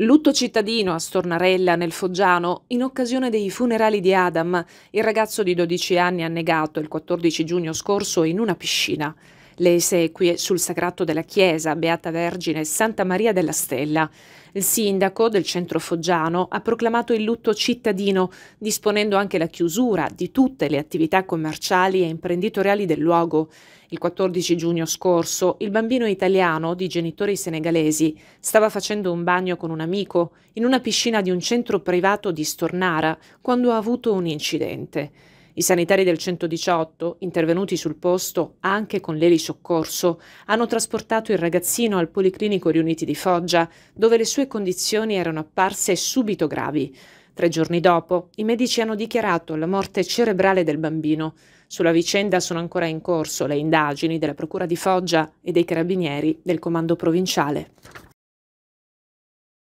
Lutto cittadino a Stornarella, nel Foggiano, in occasione dei funerali di Adam, il ragazzo di 12 anni annegato il 14 giugno scorso in una piscina le esequie sul sagrato della chiesa Beata Vergine Santa Maria della Stella. Il sindaco del centro foggiano ha proclamato il lutto cittadino, disponendo anche la chiusura di tutte le attività commerciali e imprenditoriali del luogo. Il 14 giugno scorso il bambino italiano di genitori senegalesi stava facendo un bagno con un amico in una piscina di un centro privato di Stornara quando ha avuto un incidente. I sanitari del 118, intervenuti sul posto anche con l'elisoccorso, hanno trasportato il ragazzino al Policlinico Riuniti di Foggia, dove le sue condizioni erano apparse subito gravi. Tre giorni dopo, i medici hanno dichiarato la morte cerebrale del bambino. Sulla vicenda sono ancora in corso le indagini della Procura di Foggia e dei Carabinieri del Comando Provinciale.